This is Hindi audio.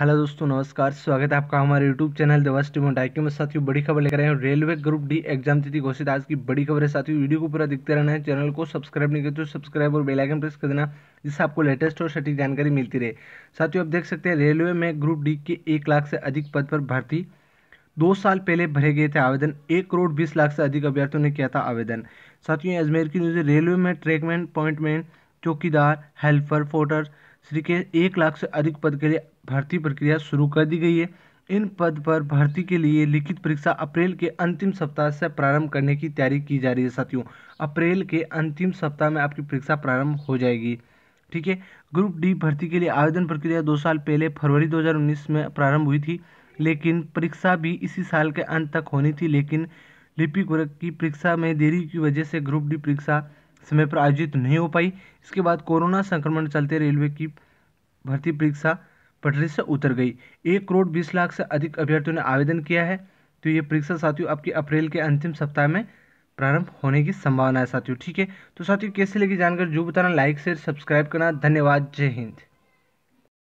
हेलो दोस्तों नमस्कार स्वागत है आपका हमारे यूट्यूब चैनल देवास्टी मोटाइके में साथियों बड़ी खबर लेकर आए हैं रेलवे ग्रुप डी एग्जाम तिथि घोषित आज की बड़ी खबर है साथियों वीडियो को पूरा दिखते रहना है चैनल को सब्सक्राइब नहीं करते तो सब्सक्राइब और बेल आइकन प्रेस कर देना जिससे आपको लेटेस्ट और सटीक जानकारी मिलती रहे साथियों आप देख सकते हैं रेलवे में ग्रुप डी के एक लाख से अधिक पद पर भर्ती दो साल पहले भरे गए थे आवेदन एक करोड़ बीस लाख से अधिक अभ्यर्थियों ने किया था आवेदन साथियों अजमेर की न्यूज़ रेलवे में ट्रैकमैन अपॉइंटमेंट चौकीदार हेल्पर फोटर श्री के एक लाख से अधिक पद के लिए भर्ती प्रक्रिया शुरू कर दी गई है इन पद पर भर्ती के लिए लिखित परीक्षा अप्रैल के अंतिम सप्ताह से प्रारंभ करने की तैयारी की जा रही है साथियों अप्रैल के अंतिम सप्ताह में आपकी परीक्षा प्रारंभ हो जाएगी ठीक है ग्रुप डी भर्ती के लिए आवेदन प्रक्रिया दो साल पहले फरवरी 2019 में प्रारंभ हुई थी लेकिन परीक्षा भी इसी साल के अंत तक होनी थी लेकिन लिपि गोरख की परीक्षा में देरी की वजह से ग्रुप डी परीक्षा समय पर आयोजित नहीं हो पाई इसके बाद कोरोना संक्रमण चलते रेलवे की भर्ती परीक्षा पटरी से उतर गई एक करोड़ बीस लाख से अधिक अभ्यर्थियों ने आवेदन किया है तो ये परीक्षा साथियों आपकी अप्रैल के अंतिम सप्ताह में प्रारंभ होने की संभावना है साथियों ठीक है तो साथियों कैसे लगी जानकर जो बताना लाइक शेयर सब्सक्राइब करना धन्यवाद जय हिंद